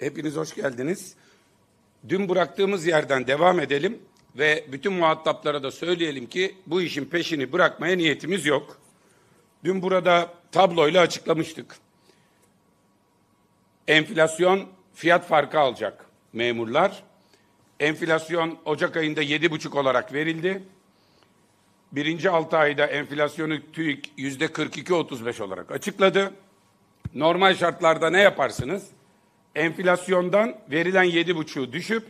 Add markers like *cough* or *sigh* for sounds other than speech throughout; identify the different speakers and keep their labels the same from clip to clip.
Speaker 1: Hepiniz hoş geldiniz. Dün bıraktığımız yerden devam edelim ve bütün muhataplara da söyleyelim ki bu işin peşini bırakmaya niyetimiz yok. Dün burada tabloyla açıklamıştık. Enflasyon fiyat farkı alacak memurlar. Enflasyon Ocak ayında yedi buçuk olarak verildi. Birinci altı ayda enflasyonu TÜİK yüzde kırk iki otuz beş olarak açıkladı. Normal şartlarda ne yaparsınız? enflasyondan verilen 7,5'u düşüp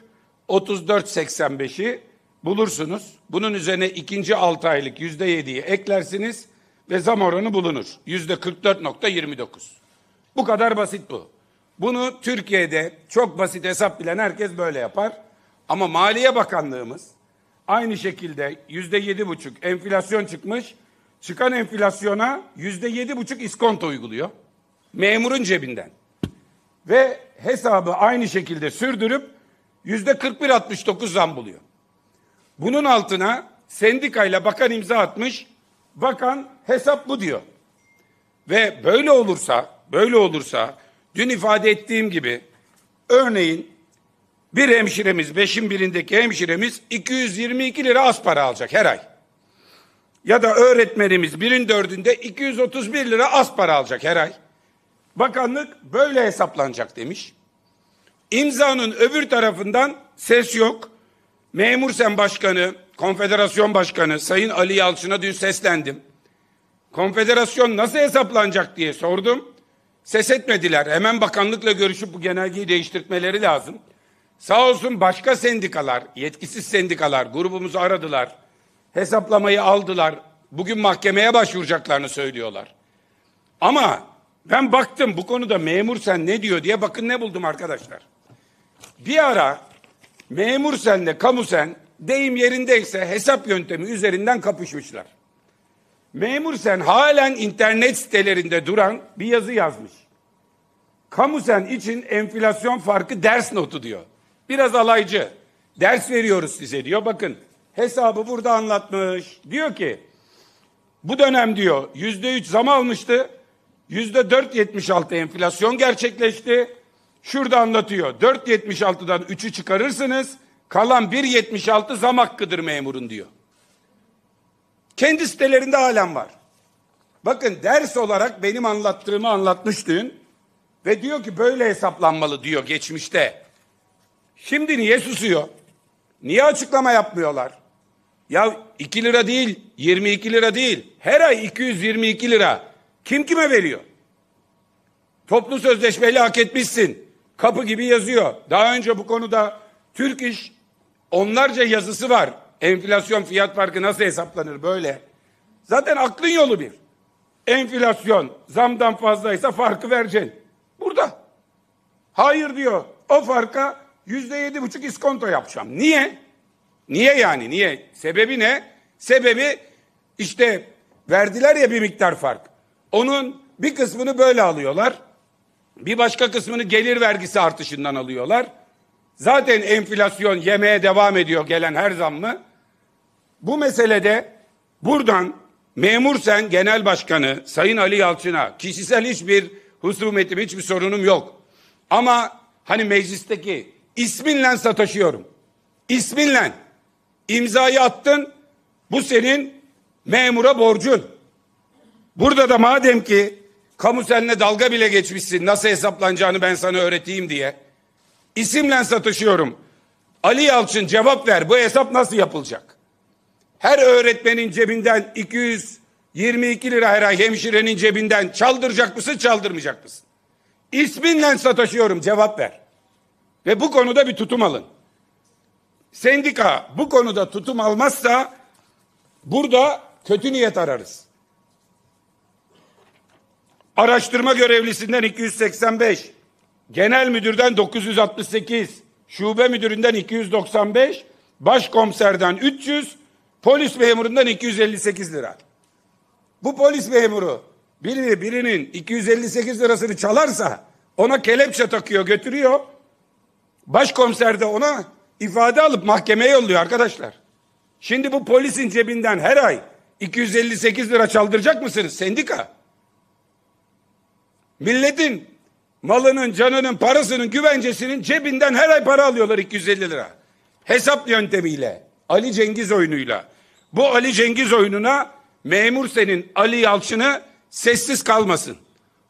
Speaker 1: 34.85'i bulursunuz. Bunun üzerine ikinci 6 aylık %7'yi eklersiniz ve zam oranı bulunur. %44.29. Bu kadar basit bu. Bunu Türkiye'de çok basit hesap bilen herkes böyle yapar. Ama Maliye Bakanlığımız aynı şekilde yüzde yedi buçuk enflasyon çıkmış. Çıkan enflasyona yüzde yedi buçuk iskonto uyguluyor. Memurun cebinden ve hesabı aynı şekilde sürdürüp yüzde 41-69 zam buluyor. Bunun altına sendikayla bakan imza atmış. Bakan hesap bu diyor. Ve böyle olursa, böyle olursa dün ifade ettiğim gibi örneğin bir hemşiremiz, beşin birindeki hemşiremiz 222 lira az para alacak her ay. Ya da öğretmenimiz birin dördünde 231 lira az para alacak her ay. Bakanlık böyle hesaplanacak demiş. İmzanın öbür tarafından ses yok. Memur Sen Başkanı, Konfederasyon Başkanı Sayın Ali Yalçın'a dün seslendim. Konfederasyon nasıl hesaplanacak diye sordum. Ses etmediler. Hemen bakanlıkla görüşüp bu genelgeyi değiştirtmeleri lazım. Sağ olsun başka sendikalar, yetkisiz sendikalar grubumuzu aradılar. Hesaplamayı aldılar. Bugün mahkemeye başvuracaklarını söylüyorlar. Ama ben baktım bu konuda memur sen ne diyor diye bakın ne buldum arkadaşlar. Bir ara memur senle kamu sen deyim yerindeyse hesap yöntemi üzerinden kapışmışlar. Memur sen halen internet sitelerinde duran bir yazı yazmış. Kamu sen için enflasyon farkı ders notu diyor. Biraz alaycı. Ders veriyoruz size diyor. Bakın hesabı burada anlatmış. Diyor ki bu dönem diyor yüzde üç zam almıştı. Yüzde 4.76 enflasyon gerçekleşti. Şurada anlatıyor. 4.76'dan 3'ü çıkarırsınız. Kalan 1.76 zam hakkıdır memurun diyor. Kendi sitelerinde halen var. Bakın ders olarak benim anlattığımı anlatmıştın. Ve diyor ki böyle hesaplanmalı diyor geçmişte. Şimdi niye susuyor? Niye açıklama yapmıyorlar? Ya 2 lira değil, 22 lira değil. Her ay 222 lira. Kim kime veriyor? Toplu sözleşmeyle hak etmişsin. Kapı gibi yazıyor. Daha önce bu konuda Türk İş onlarca yazısı var. Enflasyon fiyat farkı nasıl hesaplanır böyle? Zaten aklın yolu bir. Enflasyon zamdan fazlaysa farkı vereceksin. Burada. Hayır diyor. O farka yüzde yedi buçuk iskonto yapacağım. Niye? Niye yani? Niye? Sebebi ne? Sebebi işte verdiler ya bir miktar fark. Onun bir kısmını böyle alıyorlar. Bir başka kısmını gelir vergisi artışından alıyorlar. Zaten enflasyon yemeye devam ediyor gelen her zam mı. Bu meselede buradan memur sen genel başkanı Sayın Ali Yalçın'a kişisel hiçbir husumetim hiçbir sorunum yok. Ama hani meclisteki isminle sataşıyorum. İsminle imzayı attın bu senin memura borcun. Burada da madem ki kamu seninle dalga bile geçmişsin nasıl hesaplanacağını ben sana öğreteyim diye isimle satışıyorum. Ali Yalçın cevap ver bu hesap nasıl yapılacak? Her öğretmenin cebinden 222 lira her ay hemşirenin cebinden çaldıracak mısın çaldırmayacak mısın? İsminle sataşıyorum cevap ver. Ve bu konuda bir tutum alın. Sendika bu konuda tutum almazsa burada kötü niyet ararız. Araştırma görevlisinden 285, genel müdürden 968, şube müdüründen 295, başkomiserden 300, polis memurundan 258 lira. Bu polis memuru biri birinin 258 lirasını çalarsa ona kelepçe takıyor götürüyor. Başkomiser de ona ifade alıp mahkemeye yolluyor arkadaşlar. Şimdi bu polisin cebinden her ay 258 lira çaldıracak mısınız sendika? Milletin malının, canının, parasının, güvencesinin cebinden her ay para alıyorlar 250 lira. Hesap yöntemiyle, Ali Cengiz oyunuyla. Bu Ali Cengiz oyununa memur senin Ali Yalçın'ı sessiz kalmasın.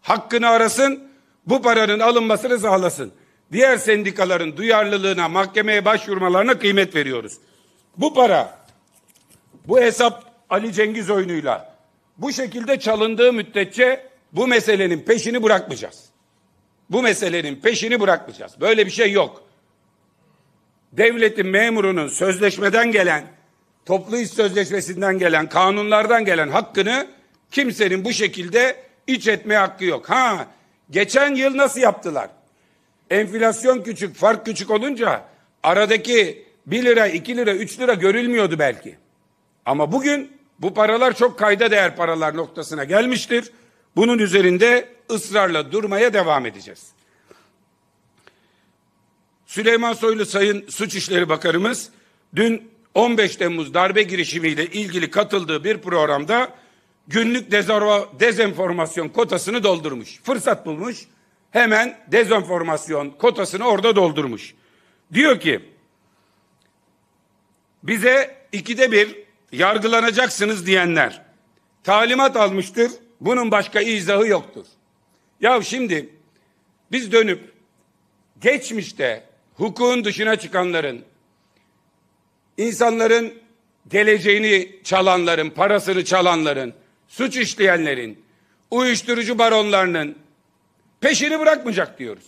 Speaker 1: Hakkını arasın, bu paranın alınmasını sağlasın. Diğer sendikaların duyarlılığına, mahkemeye başvurmalarına kıymet veriyoruz. Bu para, bu hesap Ali Cengiz oyunuyla bu şekilde çalındığı müddetçe bu meselenin peşini bırakmayacağız. Bu meselenin peşini bırakmayacağız. Böyle bir şey yok. Devletin memurunun sözleşmeden gelen, toplu iş sözleşmesinden gelen, kanunlardan gelen hakkını kimsenin bu şekilde iç etme hakkı yok. Ha, geçen yıl nasıl yaptılar? Enflasyon küçük, fark küçük olunca aradaki 1 lira, 2 lira, 3 lira görülmüyordu belki. Ama bugün bu paralar çok kayda değer paralar noktasına gelmiştir. Bunun üzerinde ısrarla durmaya devam edeceğiz. Süleyman Soylu Sayın Suç İşleri Bakanımız dün 15 Temmuz darbe girişimiyle ilgili katıldığı bir programda günlük dezorva, dezenformasyon kotasını doldurmuş. Fırsat bulmuş. Hemen dezenformasyon kotasını orada doldurmuş. Diyor ki bize ikide bir yargılanacaksınız diyenler talimat almıştır bunun başka izahı yoktur. Ya şimdi biz dönüp geçmişte hukukun dışına çıkanların, insanların geleceğini çalanların, parasını çalanların, suç işleyenlerin, uyuşturucu baronlarının peşini bırakmayacak diyoruz.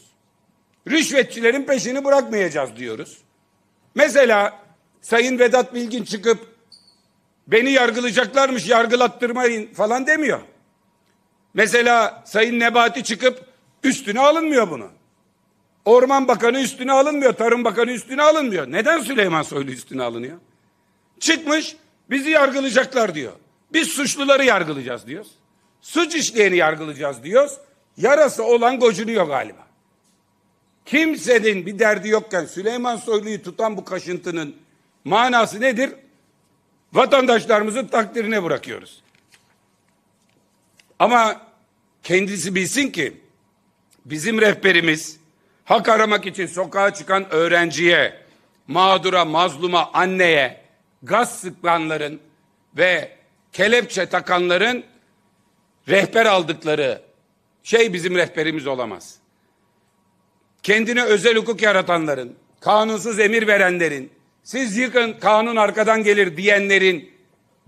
Speaker 1: Rüşvetçilerin peşini bırakmayacağız diyoruz. Mesela Sayın Vedat Bilgin çıkıp beni yargılayacaklarmış yargılattırmayın falan demiyor. Mesela Sayın Nebati çıkıp üstüne alınmıyor bunu. Orman Bakanı üstüne alınmıyor, Tarım Bakanı üstüne alınmıyor. Neden Süleyman Soylu üstüne alınıyor? Çıkmış bizi yargılayacaklar diyor. Biz suçluları yargılayacağız diyoruz. Suç işleyeni yargılayacağız diyoruz. Yarası olan gocunuyor galiba. Kimsenin bir derdi yokken Süleyman Soylu'yu tutan bu kaşıntının manası nedir? Vatandaşlarımızın takdirine bırakıyoruz. Ama kendisi bilsin ki bizim rehberimiz hak aramak için sokağa çıkan öğrenciye, mağdura, mazluma, anneye gaz sıkanların ve kelepçe takanların rehber aldıkları şey bizim rehberimiz olamaz. Kendine özel hukuk yaratanların, kanunsuz emir verenlerin, siz yıkın kanun arkadan gelir diyenlerin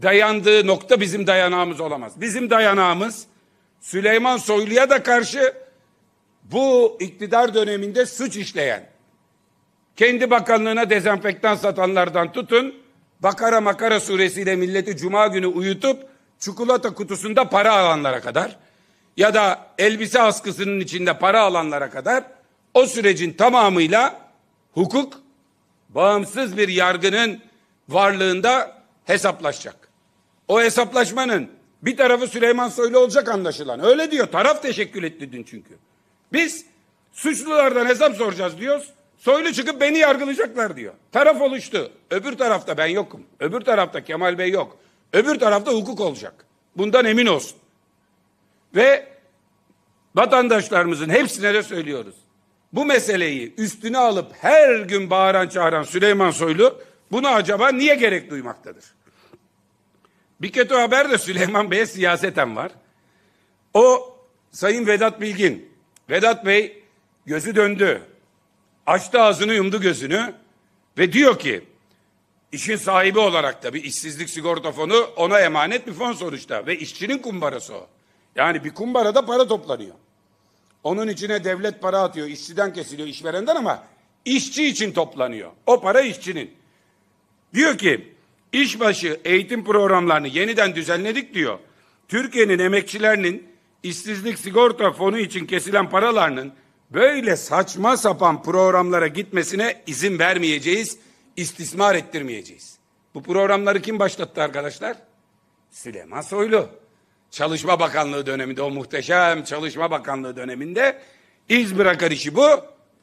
Speaker 1: dayandığı nokta bizim dayanağımız olamaz. Bizim dayanağımız Süleyman Soylu'ya da karşı bu iktidar döneminde suç işleyen, kendi bakanlığına dezenfektan satanlardan tutun, Bakara Makara suresiyle milleti cuma günü uyutup çikolata kutusunda para alanlara kadar ya da elbise askısının içinde para alanlara kadar o sürecin tamamıyla hukuk bağımsız bir yargının varlığında hesaplaşacak. O hesaplaşmanın bir tarafı Süleyman Soylu olacak anlaşılan. Öyle diyor. Taraf teşekkül etti dün çünkü. Biz suçlulardan hesap soracağız diyoruz. Soylu çıkıp beni yargılayacaklar diyor. Taraf oluştu. Öbür tarafta ben yokum. Öbür tarafta Kemal Bey yok. Öbür tarafta hukuk olacak. Bundan emin olsun. Ve vatandaşlarımızın hepsine de söylüyoruz. Bu meseleyi üstüne alıp her gün bağıran çağıran Süleyman Soylu bunu acaba niye gerek duymaktadır? Bir kötü haber de Süleyman Bey'e siyaseten var. O Sayın Vedat Bilgin. Vedat Bey gözü döndü. Açtı ağzını yumdu gözünü ve diyor ki işin sahibi olarak tabii işsizlik sigorta fonu ona emanet bir fon sonuçta ve işçinin kumbarası o. Yani bir kumbarada para toplanıyor. Onun içine devlet para atıyor, işçiden kesiliyor, işverenden ama işçi için toplanıyor. O para işçinin. Diyor ki İşbaşı eğitim programlarını yeniden düzenledik diyor. Türkiye'nin emekçilerinin işsizlik sigorta fonu için kesilen paralarının böyle saçma sapan programlara gitmesine izin vermeyeceğiz, istismar ettirmeyeceğiz. Bu programları kim başlattı arkadaşlar? Süleyman Soylu. Çalışma Bakanlığı döneminde o muhteşem Çalışma Bakanlığı döneminde iz bırakar işi bu.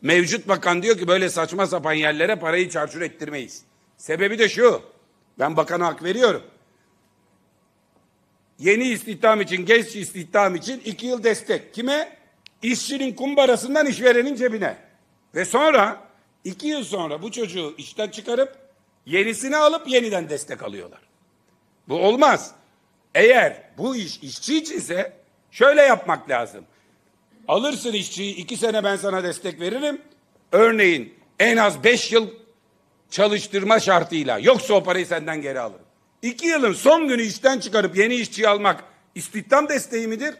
Speaker 1: Mevcut bakan diyor ki böyle saçma sapan yerlere parayı çarçur ettirmeyiz. Sebebi de şu. Ben bakana hak veriyorum. Yeni istihdam için, genç istihdam için iki yıl destek. Kime? İşçinin kumbarasından işverenin cebine. Ve sonra iki yıl sonra bu çocuğu işten çıkarıp yenisini alıp yeniden destek alıyorlar. Bu olmaz. Eğer bu iş işçi içinse şöyle yapmak lazım. Alırsın işçiyi iki sene ben sana destek veririm. Örneğin en az beş yıl çalıştırma şartıyla. Yoksa o parayı senden geri alırım. İki yılın son günü işten çıkarıp yeni işçi almak istihdam desteği midir?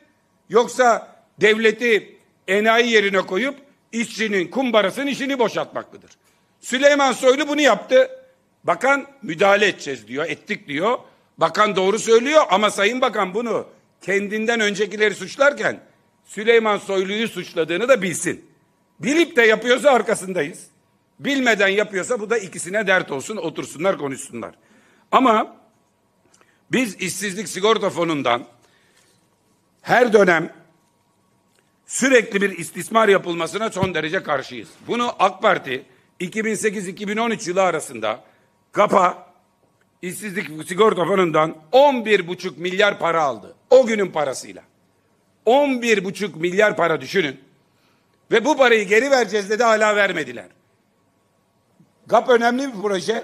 Speaker 1: Yoksa devleti enayi yerine koyup işçinin kumbarasının işini boşaltmak mıdır? Süleyman Soylu bunu yaptı. Bakan müdahale edeceğiz diyor, ettik diyor. Bakan doğru söylüyor ama Sayın Bakan bunu kendinden öncekileri suçlarken Süleyman Soylu'yu suçladığını da bilsin. Bilip de yapıyorsa arkasındayız. Bilmeden yapıyorsa bu da ikisine dert olsun, otursunlar, konuşsunlar. Ama biz işsizlik sigorta fonundan her dönem sürekli bir istismar yapılmasına son derece karşıyız. Bunu AK Parti 2008-2013 yılı arasında KAPA işsizlik sigorta fonundan 11,5 milyar para aldı. O günün parasıyla. 11,5 milyar para düşünün. Ve bu parayı geri vereceğiz dedi hala vermediler. GAP önemli bir proje.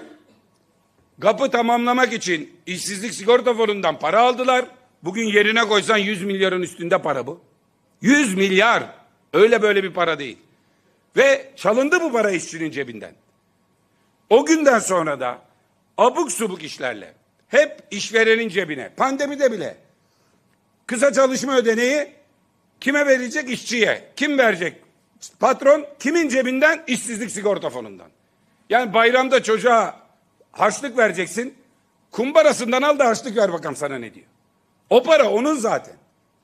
Speaker 1: GAP'ı tamamlamak için işsizlik sigorta fonundan para aldılar. Bugün yerine koysan 100 milyarın üstünde para bu. 100 milyar. Öyle böyle bir para değil. Ve çalındı bu para işçinin cebinden. O günden sonra da abuk subuk işlerle hep işverenin cebine pandemide bile kısa çalışma ödeneği kime verecek işçiye kim verecek patron kimin cebinden işsizlik sigorta fonundan yani bayramda çocuğa harçlık vereceksin. Kumbarasından al da harçlık ver bakalım sana ne diyor. O para onun zaten.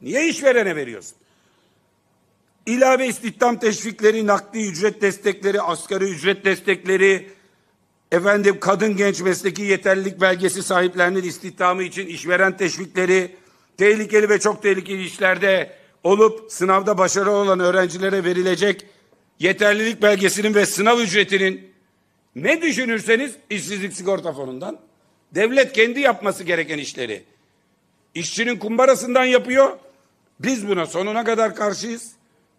Speaker 1: Niye işverene veriyorsun? İlave istihdam teşvikleri, nakli ücret destekleri, asgari ücret destekleri, efendim kadın genç mesleki yeterlilik belgesi sahiplerinin istihdamı için işveren teşvikleri, tehlikeli ve çok tehlikeli işlerde olup sınavda başarılı olan öğrencilere verilecek yeterlilik belgesinin ve sınav ücretinin ne düşünürseniz işsizlik sigorta fonundan. Devlet kendi yapması gereken işleri işçinin kumbarasından yapıyor. Biz buna sonuna kadar karşıyız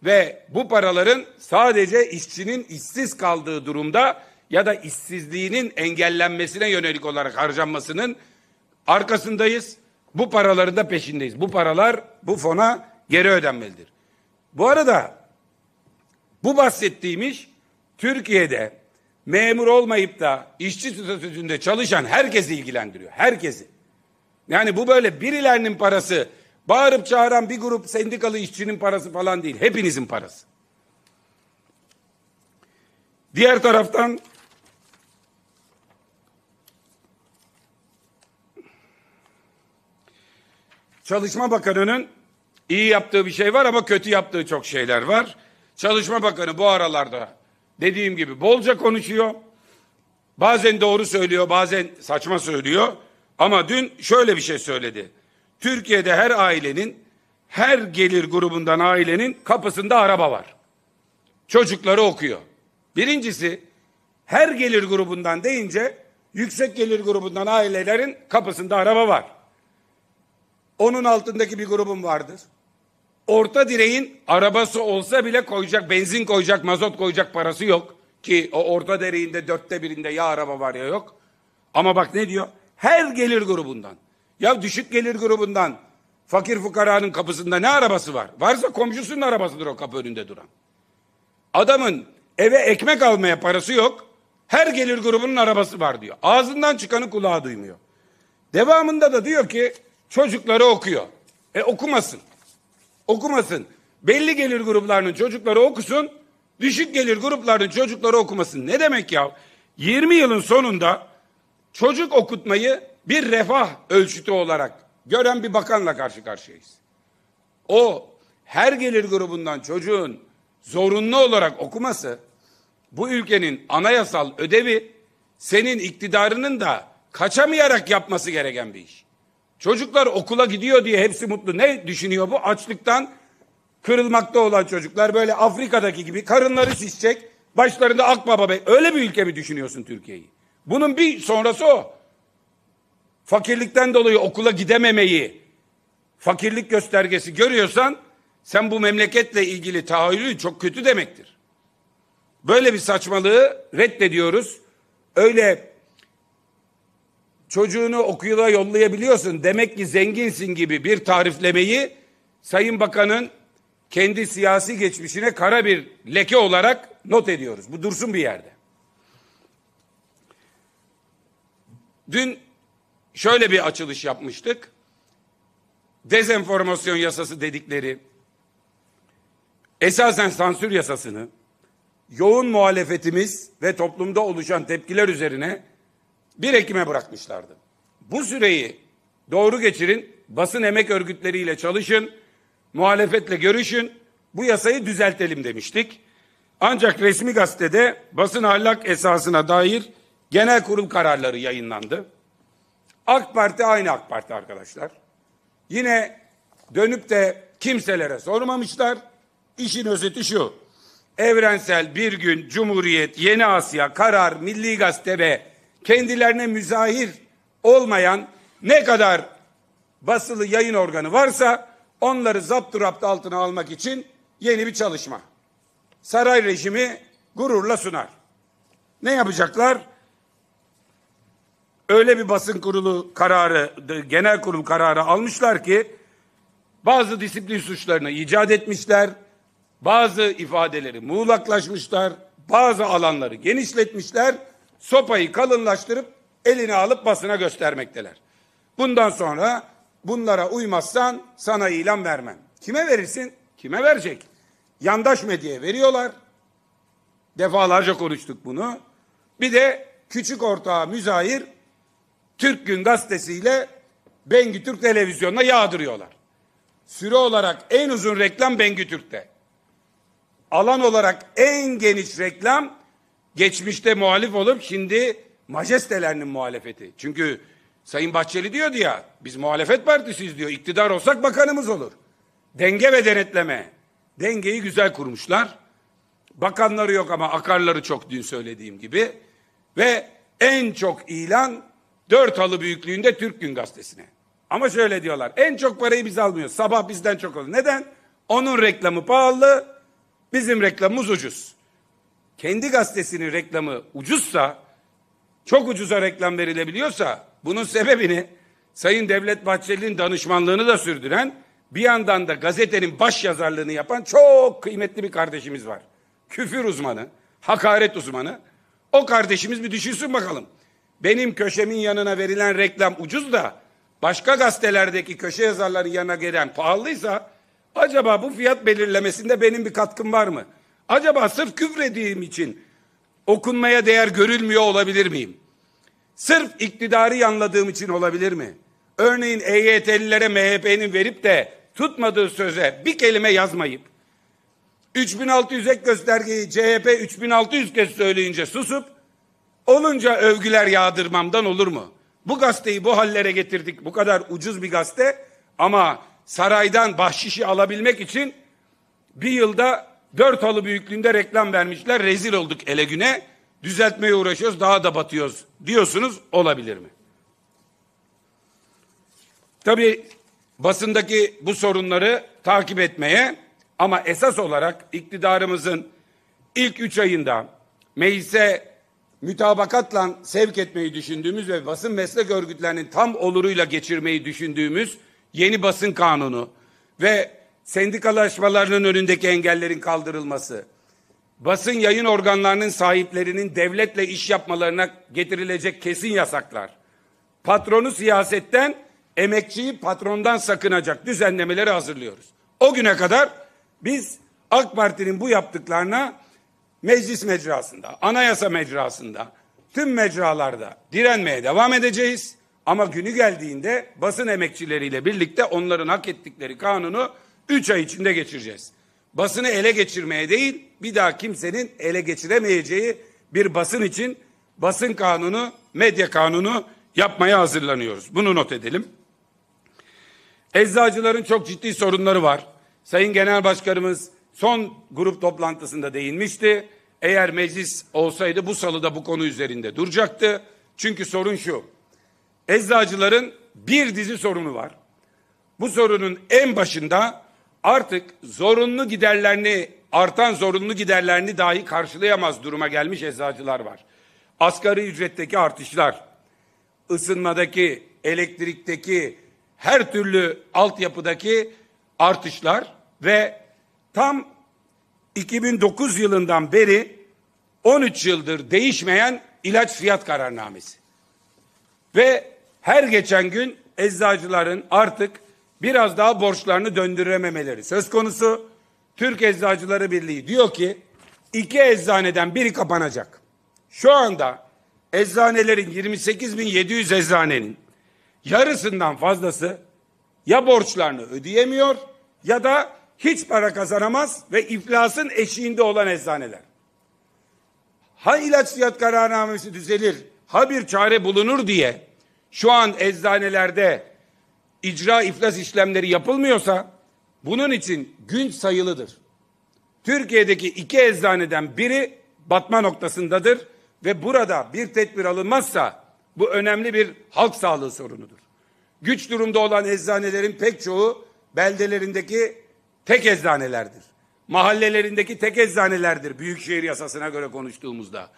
Speaker 1: ve bu paraların sadece işçinin işsiz kaldığı durumda ya da işsizliğinin engellenmesine yönelik olarak harcanmasının arkasındayız. Bu paraların da peşindeyiz. Bu paralar bu fona geri ödenmelidir. Bu arada bu bahsettiğim iş Türkiye'de memur olmayıp da işçi statüsünde çalışan herkesi ilgilendiriyor. Herkesi. Yani bu böyle birilerinin parası, bağırıp çağıran bir grup sendikalı işçinin parası falan değil. Hepinizin parası. Diğer taraftan Çalışma Bakanı'nın iyi yaptığı bir şey var ama kötü yaptığı çok şeyler var. Çalışma Bakanı bu aralarda Dediğim gibi bolca konuşuyor. Bazen doğru söylüyor, bazen saçma söylüyor. Ama dün şöyle bir şey söyledi. Türkiye'de her ailenin, her gelir grubundan ailenin kapısında araba var. Çocukları okuyor. Birincisi her gelir grubundan deyince yüksek gelir grubundan ailelerin kapısında araba var. Onun altındaki bir grubum vardır. Orta direğin arabası olsa bile koyacak, benzin koyacak, mazot koyacak parası yok. Ki o orta direğinde dörtte birinde ya araba var ya yok. Ama bak ne diyor? Her gelir grubundan. Ya düşük gelir grubundan fakir fukaranın kapısında ne arabası var? Varsa komşusunun arabasıdır o kapı önünde duran. Adamın eve ekmek almaya parası yok. Her gelir grubunun arabası var diyor. Ağzından çıkanı kulağa duymuyor. Devamında da diyor ki çocukları okuyor. E okumasın okumasın. Belli gelir gruplarının çocukları okusun, düşük gelir gruplarının çocukları okumasın. Ne demek ya? 20 yılın sonunda çocuk okutmayı bir refah ölçütü olarak gören bir bakanla karşı karşıyayız. O her gelir grubundan çocuğun zorunlu olarak okuması bu ülkenin anayasal ödevi senin iktidarının da kaçamayarak yapması gereken bir iş. Çocuklar okula gidiyor diye hepsi mutlu. Ne düşünüyor bu? Açlıktan kırılmakta olan çocuklar böyle Afrika'daki gibi karınları şişecek. Başlarında akbaba bey. Öyle bir ülke mi düşünüyorsun Türkiye'yi? Bunun bir sonrası o. Fakirlikten dolayı okula gidememeyi fakirlik göstergesi görüyorsan sen bu memleketle ilgili tahayyülü çok kötü demektir. Böyle bir saçmalığı reddediyoruz. Öyle çocuğunu okula yollayabiliyorsun. Demek ki zenginsin gibi bir tariflemeyi Sayın Bakan'ın kendi siyasi geçmişine kara bir leke olarak not ediyoruz. Bu dursun bir yerde. Dün şöyle bir açılış yapmıştık. Dezenformasyon yasası dedikleri esasen sansür yasasını yoğun muhalefetimiz ve toplumda oluşan tepkiler üzerine 1 Ekim'e bırakmışlardı. Bu süreyi doğru geçirin, basın emek örgütleriyle çalışın, muhalefetle görüşün, bu yasayı düzeltelim demiştik. Ancak resmi gazetede basın ahlak esasına dair genel kurul kararları yayınlandı. AK Parti aynı AK Parti arkadaşlar. Yine dönüp de kimselere sormamışlar. İşin özeti şu. Evrensel Bir Gün, Cumhuriyet, Yeni Asya, Karar, Milli Gazete ve kendilerine müzahir olmayan ne kadar basılı yayın organı varsa onları zapturapt altına almak için yeni bir çalışma. Saray rejimi gururla sunar. Ne yapacaklar? Öyle bir basın kurulu kararı, genel kurul kararı almışlar ki bazı disiplin suçlarını icat etmişler, bazı ifadeleri muğlaklaşmışlar, bazı alanları genişletmişler sopayı kalınlaştırıp elini alıp basına göstermekteler. Bundan sonra bunlara uymazsan sana ilan vermem. Kime verirsin? Kime verecek? Yandaş medyaya veriyorlar. Defalarca konuştuk bunu. Bir de küçük ortağı müzahir Türk Gün Gazetesi'yle Bengü Türk Televizyonu'na yağdırıyorlar. Süre olarak en uzun reklam Bengü Türk'te. Alan olarak en geniş reklam geçmişte muhalif olup şimdi majestelerinin muhalefeti. Çünkü Sayın Bahçeli diyordu ya biz muhalefet partisiyiz diyor. İktidar olsak bakanımız olur. Denge ve denetleme. Dengeyi güzel kurmuşlar. Bakanları yok ama akarları çok dün söylediğim gibi. Ve en çok ilan dört halı büyüklüğünde Türk Gün Gazetesi'ne. Ama şöyle diyorlar en çok parayı biz almıyoruz. Sabah bizden çok alıyor. Neden? Onun reklamı pahalı, bizim reklamımız ucuz kendi gazetesinin reklamı ucuzsa, çok ucuza reklam verilebiliyorsa bunun sebebini Sayın Devlet Bahçeli'nin danışmanlığını da sürdüren bir yandan da gazetenin baş yazarlığını yapan çok kıymetli bir kardeşimiz var. Küfür uzmanı, hakaret uzmanı. O kardeşimiz bir düşünsün bakalım. Benim köşemin yanına verilen reklam ucuz da başka gazetelerdeki köşe yazarları yanına gelen pahalıysa acaba bu fiyat belirlemesinde benim bir katkım var mı? Acaba sırf küfrediğim için okunmaya değer görülmüyor olabilir miyim? Sırf iktidarı yanladığım için olabilir mi? Örneğin EYT'lilere MHP'nin verip de tutmadığı söze bir kelime yazmayıp 3600 ek göstergeyi CHP 3600 kez söyleyince susup olunca övgüler yağdırmamdan olur mu? Bu gazeteyi bu hallere getirdik. Bu kadar ucuz bir gazete ama saraydan bahşişi alabilmek için bir yılda Dört halı büyüklüğünde reklam vermişler. Rezil olduk ele güne. Düzeltmeye uğraşıyoruz. Daha da batıyoruz diyorsunuz. Olabilir mi? Tabii basındaki bu sorunları takip etmeye ama esas olarak iktidarımızın ilk üç ayında meclise mütabakatla sevk etmeyi düşündüğümüz ve basın meslek örgütlerinin tam oluruyla geçirmeyi düşündüğümüz yeni basın kanunu ve sendikalaşmalarının önündeki engellerin kaldırılması, basın yayın organlarının sahiplerinin devletle iş yapmalarına getirilecek kesin yasaklar, patronu siyasetten, emekçiyi patrondan sakınacak düzenlemeleri hazırlıyoruz. O güne kadar biz AK Parti'nin bu yaptıklarına meclis mecrasında, anayasa mecrasında, tüm mecralarda direnmeye devam edeceğiz. Ama günü geldiğinde basın emekçileriyle birlikte onların hak ettikleri kanunu Üç ay içinde geçireceğiz. Basını ele geçirmeye değil, bir daha kimsenin ele geçiremeyeceği bir basın için basın kanunu, medya kanunu yapmaya hazırlanıyoruz. Bunu not edelim. Eczacıların çok ciddi sorunları var. Sayın Genel Başkanımız son grup toplantısında değinmişti. Eğer meclis olsaydı bu salıda bu konu üzerinde duracaktı. Çünkü sorun şu. Eczacıların bir dizi sorunu var. Bu sorunun en başında artık zorunlu giderlerini, artan zorunlu giderlerini dahi karşılayamaz duruma gelmiş eczacılar var. Asgari ücretteki artışlar, ısınmadaki, elektrikteki, her türlü altyapıdaki artışlar ve tam 2009 yılından beri 13 yıldır değişmeyen ilaç fiyat kararnamesi. Ve her geçen gün eczacıların artık biraz daha borçlarını döndürememeleri söz konusu. Türk Eczacıları Birliği diyor ki iki eczaneden biri kapanacak. Şu anda eczanelerin 28.700 eczanenin yarısından fazlası ya borçlarını ödeyemiyor ya da hiç para kazanamaz ve iflasın eşiğinde olan eczaneler. Ha ilaç fiyat kararnamesi düzelir, ha bir çare bulunur diye şu an eczanelerde icra iflas işlemleri yapılmıyorsa bunun için gün sayılıdır. Türkiye'deki iki eczaneden biri batma noktasındadır ve burada bir tedbir alınmazsa bu önemli bir halk sağlığı sorunudur. Güç durumda olan eczanelerin pek çoğu beldelerindeki tek eczanelerdir. Mahallelerindeki tek eczanelerdir büyükşehir yasasına göre konuştuğumuzda.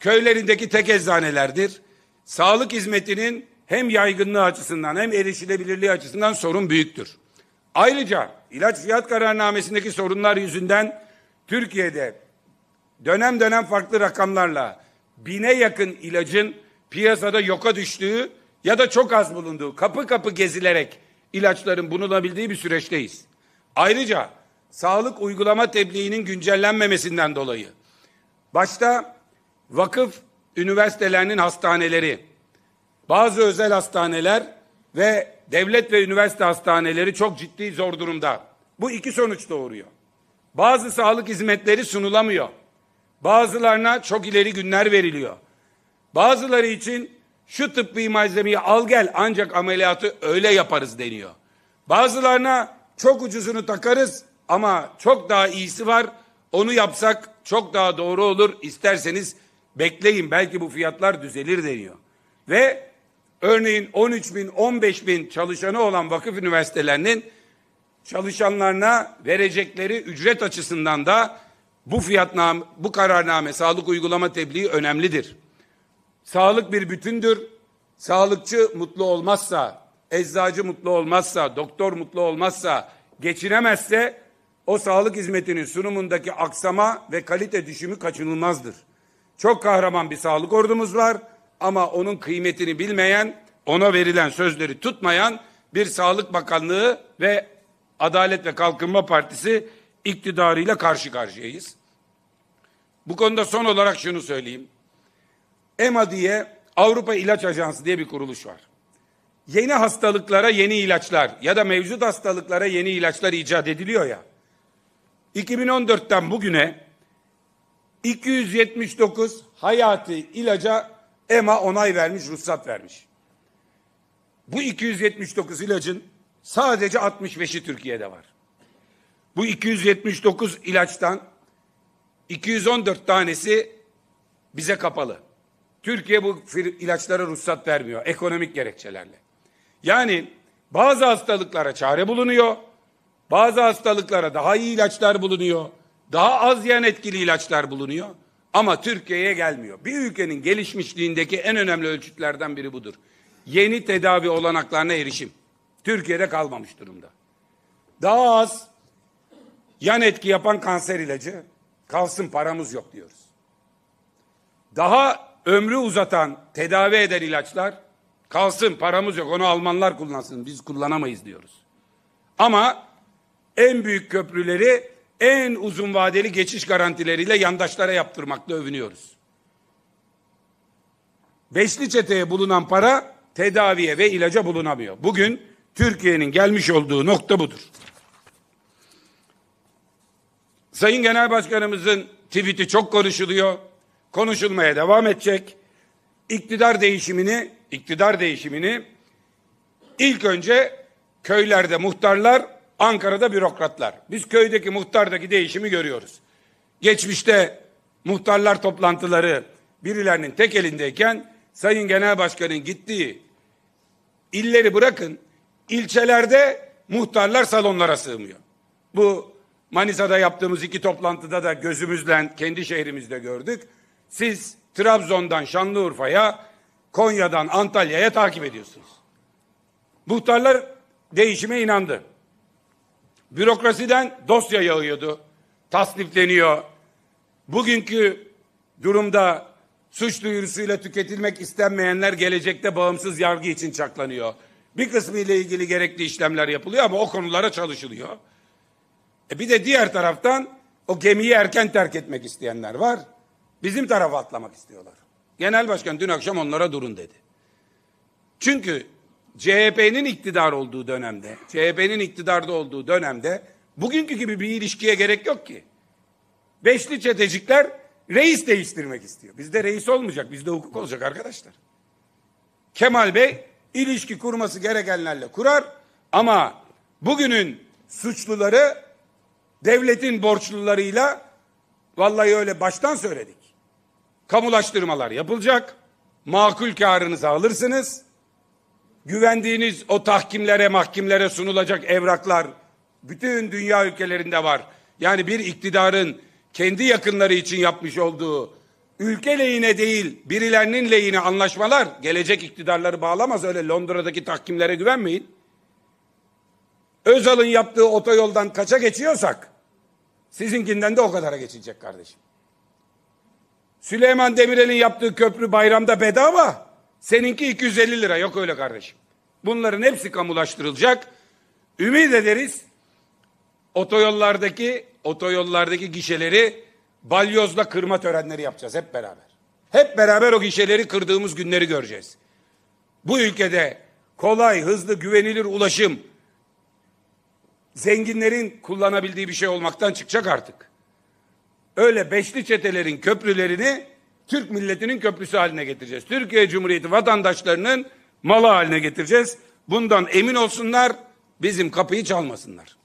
Speaker 1: Köylerindeki tek eczanelerdir. Sağlık hizmetinin hem yaygınlığı açısından hem erişilebilirliği açısından sorun büyüktür. Ayrıca ilaç fiyat kararnamesindeki sorunlar yüzünden Türkiye'de dönem dönem farklı rakamlarla bine yakın ilacın piyasada yoka düştüğü ya da çok az bulunduğu kapı kapı gezilerek ilaçların bulunabildiği bir süreçteyiz. Ayrıca sağlık uygulama tebliğinin güncellenmemesinden dolayı başta vakıf üniversitelerinin hastaneleri bazı özel hastaneler ve devlet ve üniversite hastaneleri çok ciddi zor durumda. Bu iki sonuç doğuruyor. Bazı sağlık hizmetleri sunulamıyor. Bazılarına çok ileri günler veriliyor. Bazıları için şu tıbbi malzemeyi al gel ancak ameliyatı öyle yaparız deniyor. Bazılarına çok ucuzunu takarız ama çok daha iyisi var. Onu yapsak çok daha doğru olur. İsterseniz bekleyin belki bu fiyatlar düzelir deniyor. Ve Örneğin 13 bin, 15 bin çalışanı olan vakıf üniversitelerinin çalışanlarına verecekleri ücret açısından da bu fiyatname, bu kararname, sağlık uygulama tebliği önemlidir. Sağlık bir bütündür. Sağlıkçı mutlu olmazsa, eczacı mutlu olmazsa, doktor mutlu olmazsa, geçinemezse o sağlık hizmetinin sunumundaki aksama ve kalite düşümü kaçınılmazdır. Çok kahraman bir sağlık ordumuz var. Ama onun kıymetini bilmeyen, ona verilen sözleri tutmayan bir Sağlık Bakanlığı ve Adalet ve Kalkınma Partisi iktidarıyla karşı karşıyayız. Bu konuda son olarak şunu söyleyeyim. EMA diye Avrupa İlaç Ajansı diye bir kuruluş var. Yeni hastalıklara yeni ilaçlar ya da mevcut hastalıklara yeni ilaçlar icat ediliyor ya. 2014'ten bugüne 279 hayati ilaca EMA onay vermiş, ruhsat vermiş. Bu 279 ilacın sadece 65'i Türkiye'de var. Bu 279 ilaçtan 214 tanesi bize kapalı. Türkiye bu ilaçlara ruhsat vermiyor ekonomik gerekçelerle. Yani bazı hastalıklara çare bulunuyor. Bazı hastalıklara daha iyi ilaçlar bulunuyor. Daha az yan etkili ilaçlar bulunuyor. Ama Türkiye'ye gelmiyor. Bir ülkenin gelişmişliğindeki en önemli ölçütlerden biri budur. Yeni tedavi olanaklarına erişim. Türkiye'de kalmamış durumda. Daha az yan etki yapan kanser ilacı kalsın paramız yok diyoruz. Daha ömrü uzatan, tedavi eden ilaçlar kalsın paramız yok onu Almanlar kullansın biz kullanamayız diyoruz. Ama en büyük köprüleri en uzun vadeli geçiş garantileriyle yandaşlara yaptırmakla övünüyoruz. Beşli çeteye bulunan para tedaviye ve ilaca bulunamıyor. Bugün Türkiye'nin gelmiş olduğu nokta budur. Sayın Genel Başkanımızın tweet'i çok konuşuluyor. Konuşulmaya devam edecek. İktidar değişimini, iktidar değişimini ilk önce köylerde muhtarlar Ankara'da bürokratlar. Biz köydeki muhtardaki değişimi görüyoruz. Geçmişte muhtarlar toplantıları birilerinin tek elindeyken Sayın Genel Başkan'ın gittiği illeri bırakın ilçelerde muhtarlar salonlara sığmıyor. Bu Manisa'da yaptığımız iki toplantıda da gözümüzle kendi şehrimizde gördük. Siz Trabzon'dan Şanlıurfa'ya, Konya'dan Antalya'ya takip ediyorsunuz. Muhtarlar değişime inandı. Bürokrasiden dosya yağıyordu. Tasnifleniyor. Bugünkü durumda suç duyurusuyla tüketilmek istenmeyenler gelecekte bağımsız yargı için çaklanıyor. Bir kısmı ile ilgili gerekli işlemler yapılıyor ama o konulara çalışılıyor. E bir de diğer taraftan o gemiyi erken terk etmek isteyenler var. Bizim tarafa atlamak istiyorlar. Genel başkan dün akşam onlara durun dedi. Çünkü CHP'nin iktidar olduğu dönemde, CHP'nin iktidarda olduğu dönemde bugünkü gibi bir ilişkiye gerek yok ki. Beşli çetecikler reis değiştirmek istiyor. Bizde reis olmayacak, bizde hukuk olacak arkadaşlar. Kemal Bey ilişki kurması gerekenlerle kurar ama bugünün suçluları devletin borçlularıyla vallahi öyle baştan söyledik. Kamulaştırmalar yapılacak. Makul karınızı alırsınız. Güvendiğiniz o tahkimlere, mahkimlere sunulacak evraklar bütün dünya ülkelerinde var. Yani bir iktidarın kendi yakınları için yapmış olduğu ülke lehine değil birilerinin lehine anlaşmalar gelecek iktidarları bağlamaz. Öyle Londra'daki tahkimlere güvenmeyin. Özal'ın yaptığı otoyoldan kaça geçiyorsak sizinkinden de o kadara geçecek kardeşim. Süleyman Demirel'in yaptığı köprü bayramda bedava. Seninki 250 lira. Yok öyle kardeşim. Bunların hepsi kamulaştırılacak. Ümit ederiz otoyollardaki otoyollardaki gişeleri balyozla kırma törenleri yapacağız hep beraber. Hep beraber o gişeleri kırdığımız günleri göreceğiz. Bu ülkede kolay, hızlı, güvenilir ulaşım zenginlerin kullanabildiği bir şey olmaktan çıkacak artık. Öyle beşli çetelerin köprülerini Türk milletinin köprüsü haline getireceğiz. Türkiye Cumhuriyeti vatandaşlarının malı haline getireceğiz. Bundan emin olsunlar, bizim kapıyı çalmasınlar.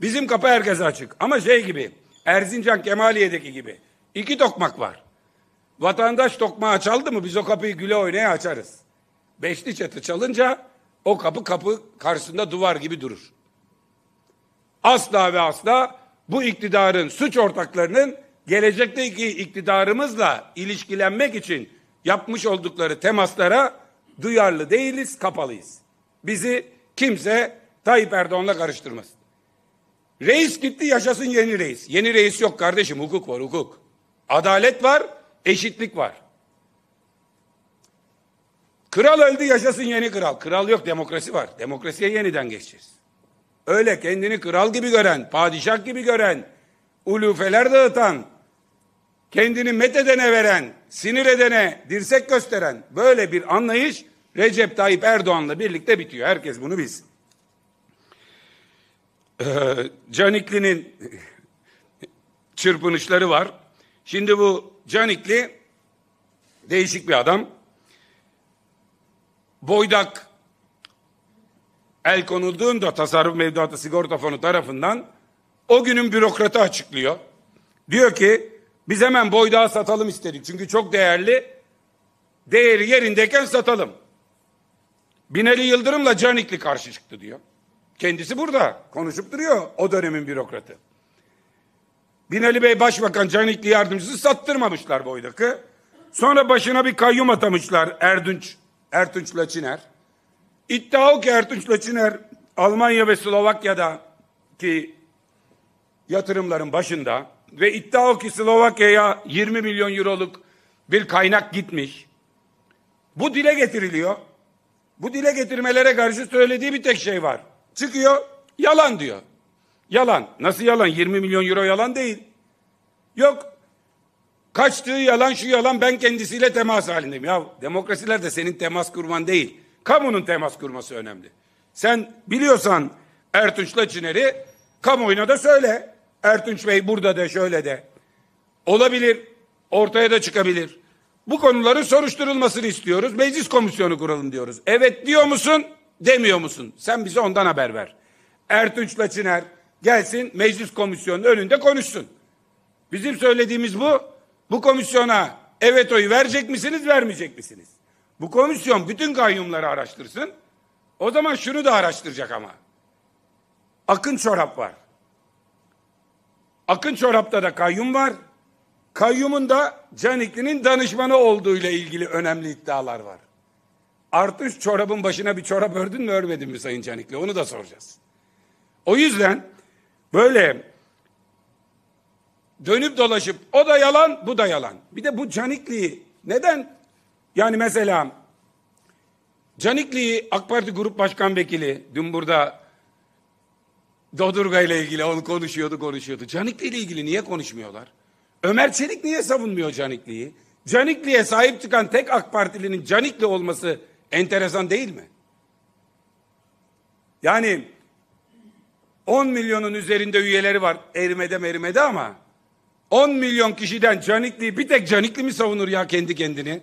Speaker 1: Bizim kapı herkese açık. Ama şey gibi, Erzincan Kemaliye'deki gibi. iki tokmak var. Vatandaş tokmağı çaldı mı biz o kapıyı güle oynaya açarız. Beşli çatı çalınca o kapı kapı karşısında duvar gibi durur. Asla ve asla bu iktidarın suç ortaklarının gelecekteki iktidarımızla ilişkilenmek için yapmış oldukları temaslara duyarlı değiliz, kapalıyız. Bizi kimse Tayyip Erdoğan'la karıştırmasın. Reis gitti yaşasın yeni reis. Yeni reis yok kardeşim hukuk var hukuk. Adalet var, eşitlik var. Kral öldü yaşasın yeni kral. Kral yok demokrasi var. Demokrasiye yeniden geçeceğiz. Öyle kendini kral gibi gören, padişah gibi gören, ulufeler dağıtan, kendini mededene veren, sinir edene, dirsek gösteren böyle bir anlayış Recep Tayyip Erdoğan'la birlikte bitiyor. Herkes bunu bilsin. Ee, Canikli'nin çırpınışları var. Şimdi bu Canikli değişik bir adam. Boydak el konulduğunda tasarruf mevduatı sigorta fonu tarafından o günün bürokratı açıklıyor. Diyor ki biz hemen boydağı satalım istedik. Çünkü çok değerli. Değeri yerindeyken satalım. Binali Yıldırım'la Canikli karşı çıktı diyor. Kendisi burada konuşup duruyor o dönemin bürokratı. Binali Bey Başbakan Canikli yardımcısı sattırmamışlar boydakı. Sonra başına bir kayyum atamışlar Erdünç, Ertunç Laçiner. İddia o ki Ertunç Laçiner Almanya ve Slovakya'da ki yatırımların başında ve iddia o ki Slovakya'ya 20 milyon euroluk bir kaynak gitmiş. Bu dile getiriliyor. Bu dile getirmelere karşı söylediği bir tek şey var. Çıkıyor, yalan diyor. Yalan. Nasıl yalan? 20 milyon euro yalan değil. Yok. Kaçtığı yalan şu yalan ben kendisiyle temas halindeyim. Ya demokrasiler de senin temas kurman değil. Kamunun temas kurması önemli. Sen biliyorsan Ertuğrul Çiner'i kamuoyuna da söyle. Ertunç Bey burada de şöyle de. Olabilir. Ortaya da çıkabilir. Bu konuların soruşturulmasını istiyoruz. Meclis komisyonu kuralım diyoruz. Evet diyor musun? Demiyor musun? Sen bize ondan haber ver. Ertunç'la Çiner gelsin meclis komisyonunun önünde konuşsun. Bizim söylediğimiz bu. Bu komisyona evet oyu verecek misiniz, vermeyecek misiniz? Bu komisyon bütün kayyumları araştırsın. O zaman şunu da araştıracak ama. Akın çorap var. Akın Çorap'ta da kayyum var. Kayyumun da Canikli'nin danışmanı olduğu ile ilgili önemli iddialar var. Artış çorabın başına bir çorap ördün mü örmedin mi Sayın Canikli? Onu da soracağız. O yüzden böyle dönüp dolaşıp o da yalan bu da yalan. Bir de bu Canikli'yi neden yani mesela Canikli'yi AK Parti Grup Başkan Vekili dün burada Dodurga ile ilgili onu konuşuyordu konuşuyordu. Canikli ile ilgili niye konuşmuyorlar? Ömer Çelik niye savunmuyor Canikli'yi? Canikli'ye sahip çıkan tek AK Partilinin Canikli olması enteresan değil mi? Yani 10 milyonun üzerinde üyeleri var erimede merimede ama 10 milyon kişiden Canikli'yi bir tek Canikli mi savunur ya kendi kendini?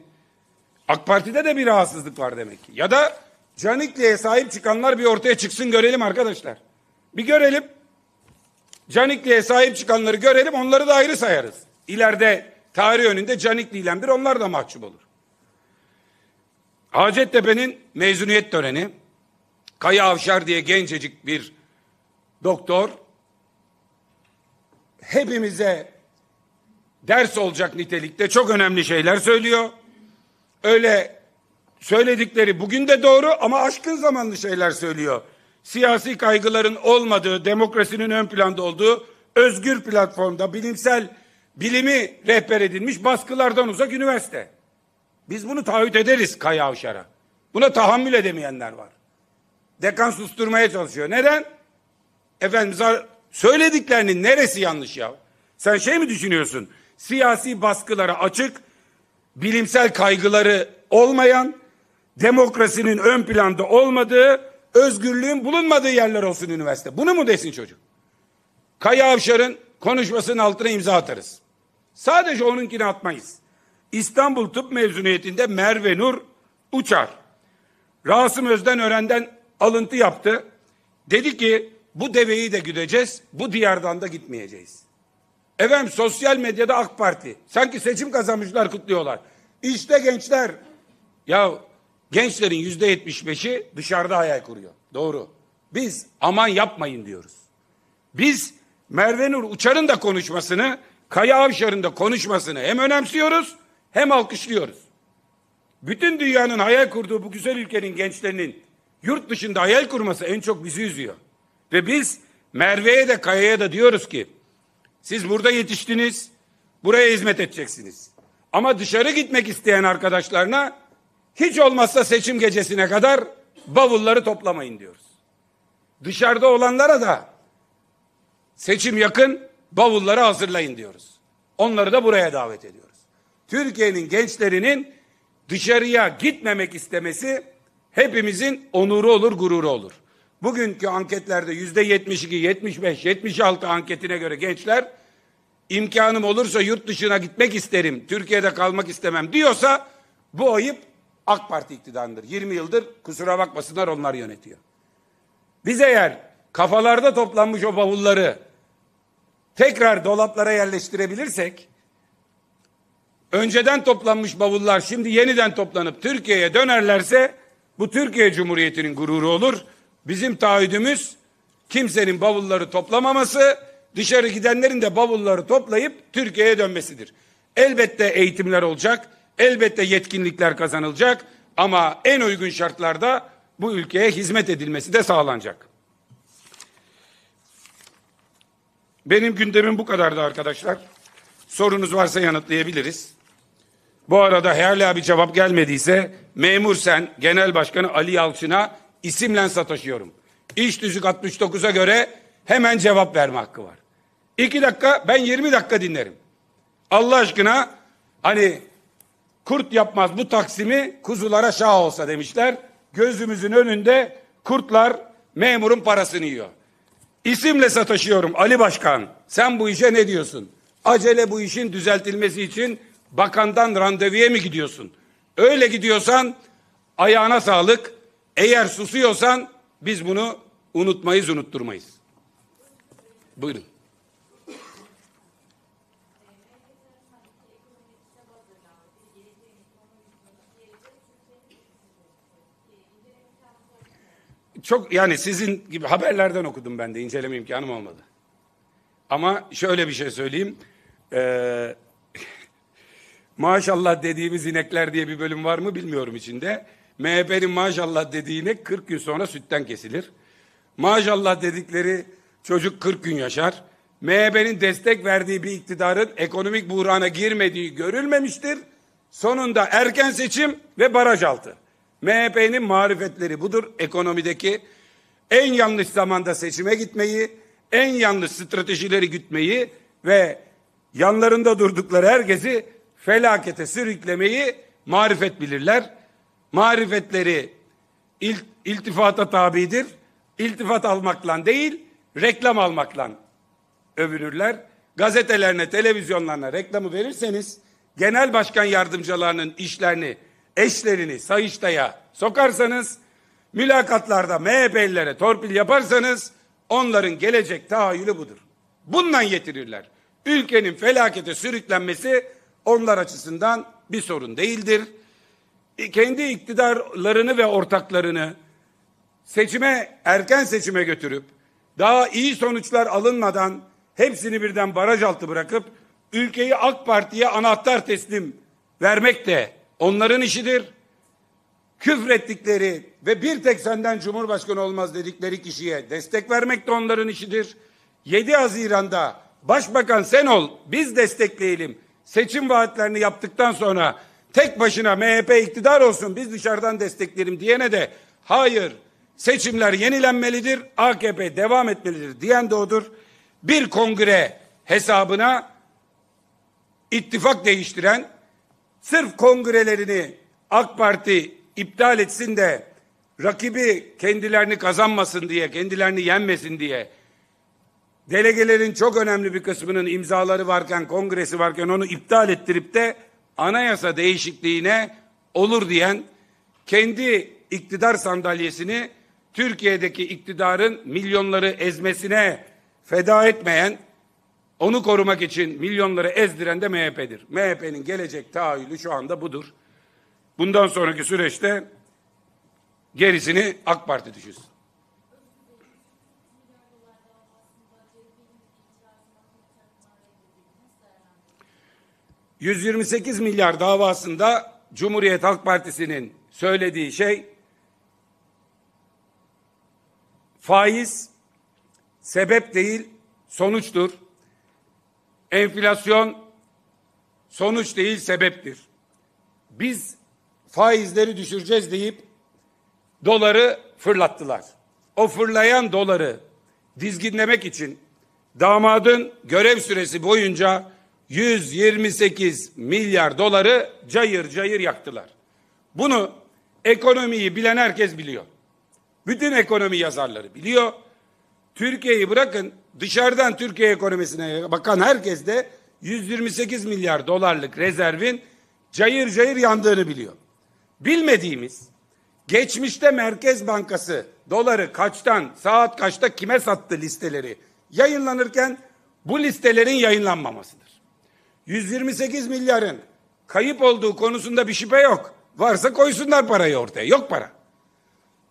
Speaker 1: AK Parti'de de bir rahatsızlık var demek ki. Ya da Canikli'ye sahip çıkanlar bir ortaya çıksın görelim arkadaşlar. Bir görelim. Canikli'ye sahip çıkanları görelim. Onları da ayrı sayarız. İleride tarih önünde Canikli ile bir onlar da mahcup olur. Hacettepe'nin mezuniyet töreni Kaya Avşar diye gencecik bir doktor hepimize ders olacak nitelikte çok önemli şeyler söylüyor. Öyle söyledikleri bugün de doğru ama aşkın zamanlı şeyler söylüyor siyasi kaygıların olmadığı, demokrasinin ön planda olduğu özgür platformda bilimsel bilimi rehber edilmiş baskılardan uzak üniversite. Biz bunu taahhüt ederiz Kaya Avşar'a. Buna tahammül edemeyenler var. Dekan susturmaya çalışıyor. Neden? Efendim söylediklerinin neresi yanlış ya? Sen şey mi düşünüyorsun? Siyasi baskılara açık, bilimsel kaygıları olmayan, demokrasinin ön planda olmadığı özgürlüğün bulunmadığı yerler olsun üniversite. Bunu mu desin çocuk? Kaya Avşar'ın konuşmasının altına imza atarız. Sadece onunkini atmayız. İstanbul Tıp mezuniyetinde Merve Nur Uçar. Rasım Özden Ören'den alıntı yaptı. Dedi ki bu deveyi de güdeceğiz, bu diyardan da gitmeyeceğiz. Efendim sosyal medyada AK Parti. Sanki seçim kazanmışlar kutluyorlar. İşte gençler. Ya Gençlerin yüzde yetmiş beşi dışarıda hayal kuruyor. Doğru. Biz aman yapmayın diyoruz. Biz Merve Nur Uçar'ın da konuşmasını, Kaya Avşar'ın da konuşmasını hem önemsiyoruz hem alkışlıyoruz. Bütün dünyanın hayal kurduğu bu güzel ülkenin gençlerinin yurt dışında hayal kurması en çok bizi üzüyor. Ve biz Merve'ye de Kaya'ya da diyoruz ki siz burada yetiştiniz, buraya hizmet edeceksiniz. Ama dışarı gitmek isteyen arkadaşlarına hiç olmazsa seçim gecesine kadar bavulları toplamayın diyoruz. Dışarıda olanlara da seçim yakın bavulları hazırlayın diyoruz. Onları da buraya davet ediyoruz. Türkiye'nin gençlerinin dışarıya gitmemek istemesi hepimizin onuru olur, gururu olur. Bugünkü anketlerde yüzde 72, 75, 76 anketine göre gençler imkanım olursa yurt dışına gitmek isterim, Türkiye'de kalmak istemem diyorsa bu ayıp AK Parti iktidarıdır. 20 yıldır kusura bakmasınlar onlar yönetiyor. Biz eğer kafalarda toplanmış o bavulları tekrar dolaplara yerleştirebilirsek önceden toplanmış bavullar şimdi yeniden toplanıp Türkiye'ye dönerlerse bu Türkiye Cumhuriyeti'nin gururu olur. Bizim taahhüdümüz kimsenin bavulları toplamaması, dışarı gidenlerin de bavulları toplayıp Türkiye'ye dönmesidir. Elbette eğitimler olacak elbette yetkinlikler kazanılacak ama en uygun şartlarda bu ülkeye hizmet edilmesi de sağlanacak. Benim gündemim bu kadardı arkadaşlar. Sorunuz varsa yanıtlayabiliriz. Bu arada hala bir cevap gelmediyse memur sen Genel Başkanı Ali Yalçın'a isimlen sataşıyorum. İş düzük 69'a göre hemen cevap verme hakkı var. İki dakika ben 20 dakika dinlerim. Allah aşkına hani kurt yapmaz bu taksimi kuzulara şah olsa demişler. Gözümüzün önünde kurtlar memurun parasını yiyor. İsimle sataşıyorum Ali Başkan. Sen bu işe ne diyorsun? Acele bu işin düzeltilmesi için bakandan randevuya mı gidiyorsun? Öyle gidiyorsan ayağına sağlık. Eğer susuyorsan biz bunu unutmayız, unutturmayız. Buyurun. çok yani sizin gibi haberlerden okudum ben de inceleme imkanım olmadı. Ama şöyle bir şey söyleyeyim. Ee, *laughs* maşallah dediğimiz inekler diye bir bölüm var mı bilmiyorum içinde. MHP'nin maşallah dediği inek 40 gün sonra sütten kesilir. Maşallah dedikleri çocuk 40 gün yaşar. MHP'nin destek verdiği bir iktidarın ekonomik buhrana girmediği görülmemiştir. Sonunda erken seçim ve baraj altı. MHP'nin marifetleri budur ekonomideki. En yanlış zamanda seçime gitmeyi, en yanlış stratejileri gütmeyi ve yanlarında durdukları herkesi felakete sürüklemeyi marifet bilirler. Marifetleri il, iltifata tabidir. İltifat almakla değil, reklam almakla övünürler. Gazetelerine, televizyonlarına reklamı verirseniz genel başkan yardımcılarının işlerini eşlerini Sayıştay'a sokarsanız, mülakatlarda MHP'lilere torpil yaparsanız onların gelecek tahayyülü budur. Bundan yetirirler. Ülkenin felakete sürüklenmesi onlar açısından bir sorun değildir. E, kendi iktidarlarını ve ortaklarını seçime, erken seçime götürüp daha iyi sonuçlar alınmadan hepsini birden baraj altı bırakıp ülkeyi AK Parti'ye anahtar teslim vermek de Onların işidir. Küfrettikleri ve bir tek senden Cumhurbaşkanı olmaz dedikleri kişiye destek vermek de onların işidir. 7 Haziran'da başbakan sen ol biz destekleyelim. Seçim vaatlerini yaptıktan sonra tek başına MHP iktidar olsun biz dışarıdan destekleyelim diyene de hayır seçimler yenilenmelidir AKP devam etmelidir diyen de odur. Bir kongre hesabına ittifak değiştiren sırf kongrelerini AK Parti iptal etsin de rakibi kendilerini kazanmasın diye, kendilerini yenmesin diye delegelerin çok önemli bir kısmının imzaları varken, kongresi varken onu iptal ettirip de anayasa değişikliğine olur diyen kendi iktidar sandalyesini Türkiye'deki iktidarın milyonları ezmesine feda etmeyen onu korumak için milyonları ezdiren de MHP'dir. MHP'nin gelecek tahayyülü şu anda budur. Bundan sonraki süreçte gerisini AK Parti düşünsün. ...128 milyar davasında Cumhuriyet Halk Partisi'nin söylediği şey... ...faiz sebep değil sonuçtur. Enflasyon sonuç değil sebeptir. Biz faizleri düşüreceğiz deyip doları fırlattılar. O fırlayan doları dizginlemek için damadın görev süresi boyunca 128 milyar doları cayır cayır yaktılar. Bunu ekonomiyi bilen herkes biliyor. Bütün ekonomi yazarları biliyor. Türkiye'yi bırakın dışarıdan Türkiye ekonomisine bakan herkes de 128 milyar dolarlık rezervin cayır cayır yandığını biliyor. Bilmediğimiz geçmişte Merkez Bankası doları kaçtan saat kaçta kime sattı listeleri yayınlanırken bu listelerin yayınlanmamasıdır. 128 milyarın kayıp olduğu konusunda bir şüphe yok. Varsa koysunlar parayı ortaya. Yok para.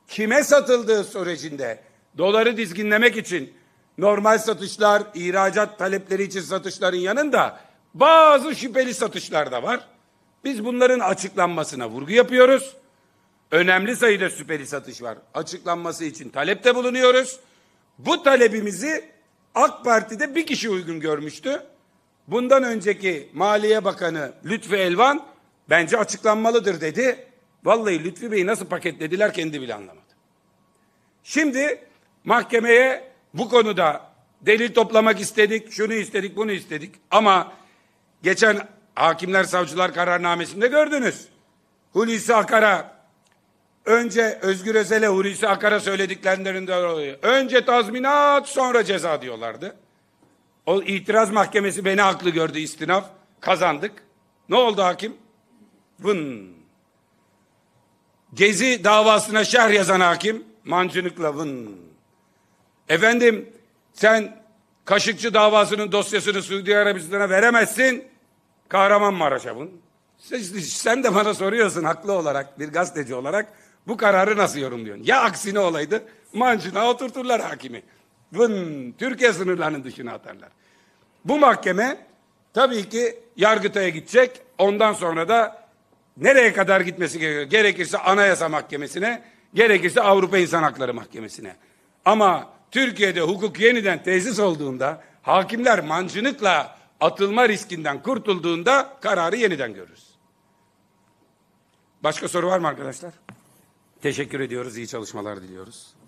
Speaker 1: Kime satıldığı sürecinde doları dizginlemek için normal satışlar, ihracat talepleri için satışların yanında bazı şüpheli satışlar da var. Biz bunların açıklanmasına vurgu yapıyoruz. Önemli sayıda şüpheli satış var. Açıklanması için talepte bulunuyoruz. Bu talebimizi AK Parti'de bir kişi uygun görmüştü. Bundan önceki Maliye Bakanı Lütfi Elvan bence açıklanmalıdır dedi. Vallahi Lütfi Bey nasıl paketlediler kendi bile anlamadı. Şimdi mahkemeye bu konuda delil toplamak istedik, şunu istedik, bunu istedik ama geçen hakimler savcılar kararnamesinde gördünüz. Hulusi Akar'a önce Özgür Özel'e Hulusi Akar'a söylediklerinden oluyor. Önce tazminat sonra ceza diyorlardı. O itiraz mahkemesi beni haklı gördü istinaf. Kazandık. Ne oldu hakim? Vın. Gezi davasına şerh yazan hakim mancınıkla vın. Efendim sen Kaşıkçı davasının dosyasını Suudi Arabistan'a veremezsin. Kahramanmaraş'a bunu. Sen de bana soruyorsun haklı olarak bir gazeteci olarak bu kararı nasıl yorumluyorsun? Ya aksine olaydı mancına oturturlar hakimi. Vın, Türkiye sınırlarının dışına atarlar. Bu mahkeme tabii ki Yargıtay'a gidecek. Ondan sonra da nereye kadar gitmesi gerekiyor? Gerekirse Anayasa Mahkemesi'ne, gerekirse Avrupa İnsan Hakları Mahkemesi'ne. Ama Türkiye'de hukuk yeniden tesis olduğunda hakimler mancınıkla atılma riskinden kurtulduğunda kararı yeniden görürüz. Başka soru var mı arkadaşlar? Teşekkür ediyoruz. İyi çalışmalar diliyoruz.